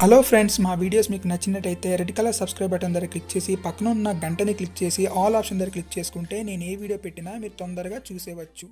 hello friends మా videos మీకు నచ్చినట్టయితే రెడ్ కలర్ సబ్స్క్రైబ్ బటన్ దగ్గర క్లిక్ చేసి పక్కన ఉన్న గంటని క్లిక్ చేసి ఆల్ ఆప్షన్ దగ్గర క్లిక్ చేసుకుంటే నేను ఏ వీడియో పెట్టినా మీరు తొందరగా చూసేవచ్చు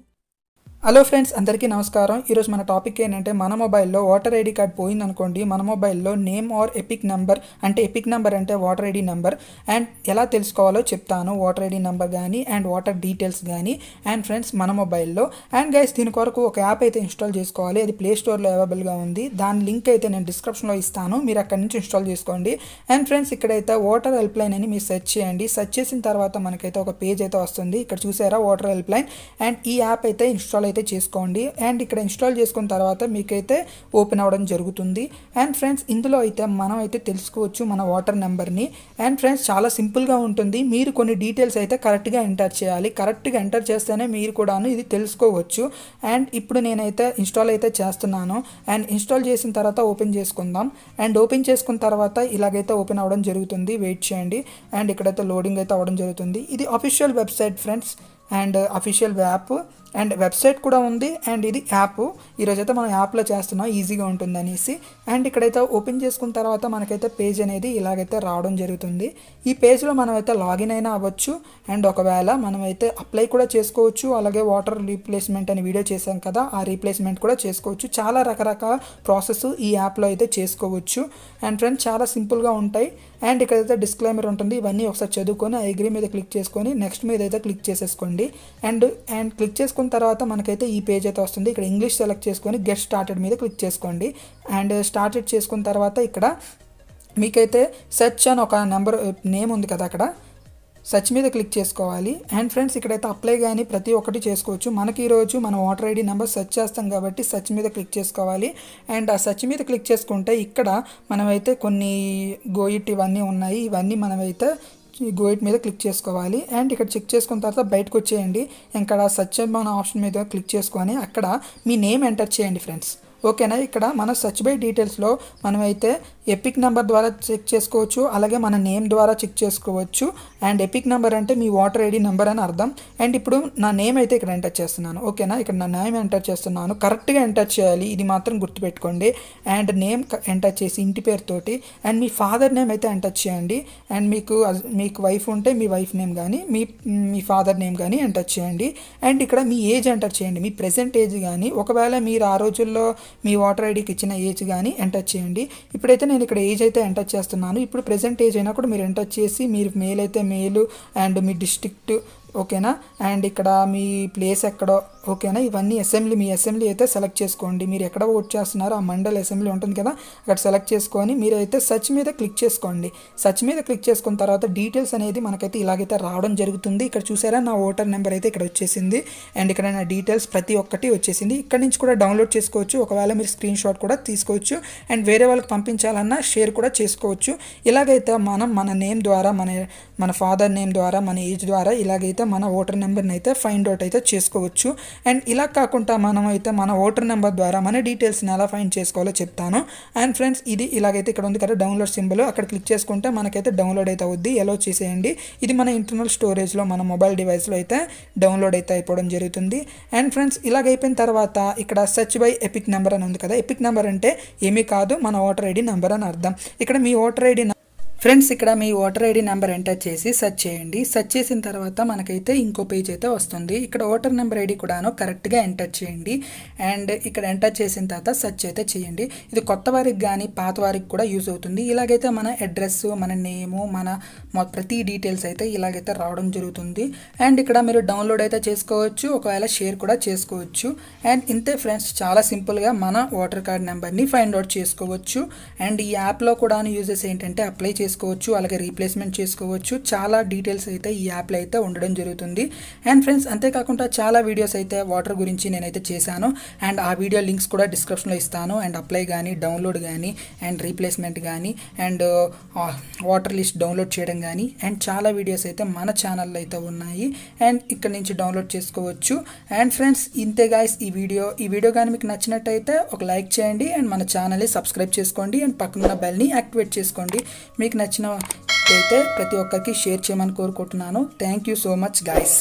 హలో ఫ్రెండ్స్ అందరికీ నమస్కారం ఈరోజు మన టాపిక్ ఏంటంటే మన మొబైల్లో వాటర్ ఐడి కార్డ్ పోయిందనుకోండి మన మొబైల్లో నేమ్ ఆర్ ఎపిక్ నెంబర్ అంటే ఎపిక్ నెంబర్ అంటే వాటర్ ఐడి నెంబర్ అండ్ ఎలా తెలుసుకోవాలో చెప్తాను వాటర్ ఐడి నెంబర్ కానీ అండ్ వాటర్ డీటెయిల్స్ కానీ అండ్ ఫ్రెండ్స్ మన మొబైల్లో అండ్ గైస్ దీని కొరకు ఒక యాప్ అయితే ఇన్స్టాల్ చేసుకోవాలి అది ప్లే స్టోర్లో అవైలబుల్గా ఉంది దాని లింక్ అయితే నేను డిస్క్రిప్షన్లో ఇస్తాను మీరు అక్కడి నుంచి ఇన్స్టాల్ చేసుకోండి అండ్ ఫ్రెండ్స్ ఇక్కడైతే వాటర్ హెల్ప్ లైన్ అని మీరు సెర్చ్ చేయండి సెర్చ్ చేసిన తర్వాత మనకైతే ఒక పేజ్ అయితే వస్తుంది ఇక్కడ చూసారా వాటర్ హెల్ప్ లైన్ అండ్ ఈ యాప్ అయితే ఇన్స్టాల్ అయితే చేసుకోండి అండ్ ఇక్కడ ఇన్స్టాల్ చేసుకున్న తర్వాత మీకైతే ఓపెన్ అవ్వడం జరుగుతుంది అండ్ ఫ్రెండ్స్ ఇందులో అయితే మనం అయితే తెలుసుకోవచ్చు మన వాటర్ నెంబర్ని అండ్ ఫ్రెండ్స్ చాలా సింపుల్గా ఉంటుంది మీరు కొన్ని డీటెయిల్స్ అయితే కరెక్ట్గా ఎంటర్ చేయాలి కరెక్ట్గా ఎంటర్ చేస్తేనే మీరు కూడాను ఇది తెలుసుకోవచ్చు అండ్ ఇప్పుడు నేనైతే ఇన్స్టాల్ అయితే చేస్తున్నాను అండ్ ఇన్స్టాల్ చేసిన తర్వాత ఓపెన్ చేసుకుందాం అండ్ ఓపెన్ చేసుకున్న తర్వాత ఇలాగైతే ఓపెన్ అవ్వడం జరుగుతుంది వెయిట్ చేయండి అండ్ ఇక్కడైతే లోడింగ్ అయితే అవ్వడం జరుగుతుంది ఇది official website friends and official app and website కూడా ఉంది అండ్ ఇది యాప్ అయితే మనం యాప్లో చేస్తున్నాం ఈజీగా ఉంటుంది అనేసి అండ్ ఇక్కడైతే ఓపెన్ చేసుకున్న తర్వాత మనకైతే పేజ్ అనేది ఇలాగైతే రావడం జరుగుతుంది ఈ పేజ్లో మనమైతే లాగిన్ అయినా అవ్వచ్చు అండ్ ఒకవేళ మనమైతే అప్లై కూడా చేసుకోవచ్చు అలాగే వాటర్ రీప్లేస్మెంట్ అని వీడియో చేశాం కదా ఆ రీప్లేస్మెంట్ కూడా చేసుకోవచ్చు చాలా రకరకాల ప్రాసెస్ ఈ యాప్లో అయితే చేసుకోవచ్చు అండ్ ఫ్రెండ్స్ చాలా సింపుల్గా ఉంటాయి అండ్ ఇక్కడైతే డిస్క్లైమర్ ఉంటుంది ఇవన్నీ ఒకసారి చదువుకొని ఐగ్రీ మీద క్లిక్ చేసుకొని నెక్స్ట్ మీద అయితే క్లిక్ చేసేసుకోండి అండ్ అండ్ క్లిక్ చేసుకుని చేసుకున్న తర్వాత మనకైతే ఈ పేజ్ అయితే వస్తుంది ఇక్కడ ఇంగ్లీష్ సెలెక్ట్ చేసుకొని గెట్ స్టార్టెడ్ మీద క్లిక్ చేసుకోండి అండ్ స్టార్టెడ్ uh, చేసుకున్న తర్వాత ఇక్కడ మీకైతే సెర్చ్ అని ఒక నెంబర్ నేమ్ uh, ఉంది కదా అక్కడ సచ్ మీద క్లిక్ చేసుకోవాలి అండ్ ఫ్రెండ్స్ ఇక్కడైతే అప్లై కానీ ప్రతి ఒక్కటి చేసుకోవచ్చు మనకి ఈరోజు మనం ఓటర్ ఐడి నెంబర్ సెర్చ్ చేస్తాం కాబట్టి సచ్ మీద క్లిక్ చేసుకోవాలి అండ్ ఆ సచ్ మీద క్లిక్ చేసుకుంటే ఇక్కడ మనమైతే కొన్ని గోయిట్ ఇవన్నీ ఉన్నాయి ఇవన్నీ మనమైతే గోయిట్ మీద క్లిక్ చేసుకోవాలి అండ్ ఇక్కడ చెక్ చేసుకున్న తర్వాత బయటకు వచ్చేయండి ఇక్కడ సత్యభవన్ ఆప్షన్ మీద క్లిక్ చేసుకొని అక్కడ మీ నేమ్ ఎంటర్ చేయండి ఫ్రెండ్స్ ఓకేనా ఇక్కడ మన సర్చ్ బై డీటెయిల్స్లో మనమైతే ఎపిక్ నెంబర్ ద్వారా చెక్ చేసుకోవచ్చు అలాగే మన నేమ్ ద్వారా చెక్ చేసుకోవచ్చు అండ్ ఎపిక్ నెంబర్ అంటే మీ వాటర్ ఐడి నెంబర్ అని అర్థం అండ్ ఇప్పుడు నా నేమ్ అయితే ఇక్కడ ఎంటర్ చేస్తున్నాను ఓకేనా ఇక్కడ నా నేమ్ ఎంటర్ చేస్తున్నాను కరెక్ట్గా ఎంటర్ చేయాలి ఇది మాత్రం గుర్తుపెట్టుకోండి అండ్ నేమ్ ఎంటర్ చేసి ఇంటి పేరుతోటి అండ్ మీ ఫాదర్ నేమ్ అయితే ఎంటర్ చేయండి అండ్ మీకు మీకు వైఫ్ ఉంటే మీ వైఫ్ నేమ్ కానీ మీ మీ ఫాదర్ నేమ్ కానీ ఎంటర్ చేయండి అండ్ ఇక్కడ మీ ఏజ్ ఎంటర్ చేయండి మీ ప్రెజెంట్ ఏజ్ కానీ ఒకవేళ మీరు ఆ రోజుల్లో మీ వాటర్ ఐడికి ఇచ్చిన ఏజ్ కానీ ఎంటర్ చేయండి ఇప్పుడైతే నేను ఇక్కడ ఏజ్ అయితే ఎంటర్ చేస్తున్నాను ఇప్పుడు ప్రజెంట్ ఏజ్ అయినా కూడా మీరు ఎంటర్ చేసి మీరు మేల్ అయితే మేలు అండ్ మీ డిస్ట్రిక్ట్ ఓకేనా అండ్ ఇక్కడ మీ ప్లేస్ ఎక్కడో ఓకేనా ఇవన్నీ అసెంబ్లీ మీ అసెంబ్లీ అయితే సెలెక్ట్ చేసుకోండి మీరు ఎక్కడ ఓట్ చేస్తున్నారో ఆ మండల్ అసెంబ్లీ ఉంటుంది కదా అక్కడ సెలెక్ట్ చేసుకొని మీరైతే సర్చ్ మీద క్లిక్ చేసుకోండి సర్చ్ మీద క్లిక్ చేసుకున్న తర్వాత డీటెయిల్స్ అనేది మనకైతే ఇలాగైతే రావడం జరుగుతుంది ఇక్కడ చూసారా నా ఓటర్ నెంబర్ అయితే ఇక్కడ వచ్చేసింది అండ్ ఇక్కడ నా డీటెయిల్స్ ప్రతి ఒక్కటి వచ్చేసింది ఇక్కడ నుంచి కూడా డౌన్లోడ్ చేసుకోవచ్చు ఒకవేళ మీరు స్క్రీన్ షాట్ కూడా తీసుకోవచ్చు అండ్ వేరే వాళ్ళకి పంపించాలన్నా షేర్ కూడా చేసుకోవచ్చు ఇలాగైతే మనం మన నేమ్ ద్వారా మన మన ఫాదర్ నేమ్ ద్వారా మన ఏజ్ ద్వారా ఇలాగైతే మన ఓటర్ నెంబర్ని అయితే ఫైండ్ అవుట్ అయితే చేసుకోవచ్చు అండ్ ఇలా కాకుండా మనం అయితే మన ఓటర్ నెంబర్ ద్వారా మన డీటెయిల్స్ని ఎలా ఫైండ్ చేసుకోవాలో చెప్తాను అండ్ ఫ్రెండ్స్ ఇది ఇలాగైతే ఇక్కడ ఉంది కదా డౌన్లోడ్ సింబల్ అక్కడ క్లిక్ చేసుకుంటే మనకైతే డౌన్లోడ్ అయితే అవుద్ది ఎలా చేసేయండి ఇది మన ఇంటర్నల్ స్టోరేజ్లో మన మొబైల్ డివైస్లో అయితే డౌన్లోడ్ అయితే అయిపోవడం జరుగుతుంది అండ్ ఫ్రెండ్స్ ఇలాగైపోయిన తర్వాత ఇక్కడ సెర్చ్ బై ఎపిక్ నెంబర్ అని ఉంది కదా ఎపిక్ నెంబర్ అంటే ఏమీ కాదు మన ఓటర్ ఐడి నెంబర్ అని అర్థం ఇక్కడ మీ ఓటర్ ఐడి ఫ్రెండ్స్ ఇక్కడ మీ ఓటర్ ఐడి నెంబర్ ఎంటర్ చేసి సెర్చ్ చేయండి సెర్చ్ చేసిన తర్వాత మనకైతే ఇంకో పేజ్ అయితే వస్తుంది ఇక్కడ ఓటర్ నెంబర్ ఐడి కూడాను కరెక్ట్గా ఎంటర్ చేయండి అండ్ ఇక్కడ ఎంటర్ చేసిన తర్వాత సెర్చ్ అయితే చేయండి ఇది కొత్త వారికి కానీ పాత వారికి కూడా యూజ్ అవుతుంది ఇలాగైతే మన అడ్రస్ మన నేము మన ప్రతి డీటెయిల్స్ అయితే ఇలాగైతే రావడం జరుగుతుంది అండ్ ఇక్కడ మీరు డౌన్లోడ్ అయితే చేసుకోవచ్చు ఒకవేళ షేర్ కూడా చేసుకోవచ్చు అండ్ ఇంతే ఫ్రెండ్స్ చాలా సింపుల్గా మన ఓటర్ కార్డ్ నెంబర్ని ఫైండ్ అవుట్ చేసుకోవచ్చు అండ్ ఈ యాప్లో కూడా యూజెస్ ఏంటంటే అప్లై చేసుకోవచ్చు చేసుకోవచ్చు అలాగే రీప్లేస్మెంట్ చేసుకోవచ్చు చాలా డీటెయిల్స్ అయితే ఈ యాప్లో అయితే ఉండడం జరుగుతుంది అండ్ ఫ్రెండ్స్ అంతేకాకుండా చాలా వీడియోస్ అయితే వాటర్ గురించి నేనైతే చేశాను అండ్ ఆ వీడియో లింక్స్ కూడా డిస్క్రిప్షన్లో ఇస్తాను అండ్ అప్లై కానీ డౌన్లోడ్ కానీ అండ్ రీప్లేస్మెంట్ కానీ అండ్ వాటర్ లిస్ట్ డౌన్లోడ్ చేయడం కానీ అండ్ చాలా వీడియోస్ అయితే మన ఛానల్లో అయితే ఉన్నాయి అండ్ ఇక్కడ నుంచి డౌన్లోడ్ చేసుకోవచ్చు అండ్ ఫ్రెండ్స్ ఇంతే గాయస్ ఈ వీడియో ఈ వీడియో కానీ మీకు నచ్చినట్టయితే ఒక లైక్ చేయండి అండ్ మన ఛానల్ని సబ్స్క్రైబ్ చేసుకోండి అండ్ పక్కనున్న బెల్ని యాక్టివేట్ చేసుకోండి మీకు నచ్చిన అయితే ప్రతి ఒక్కరికి షేర్ చేయమని కోరుకుంటున్నాను thank you so much guys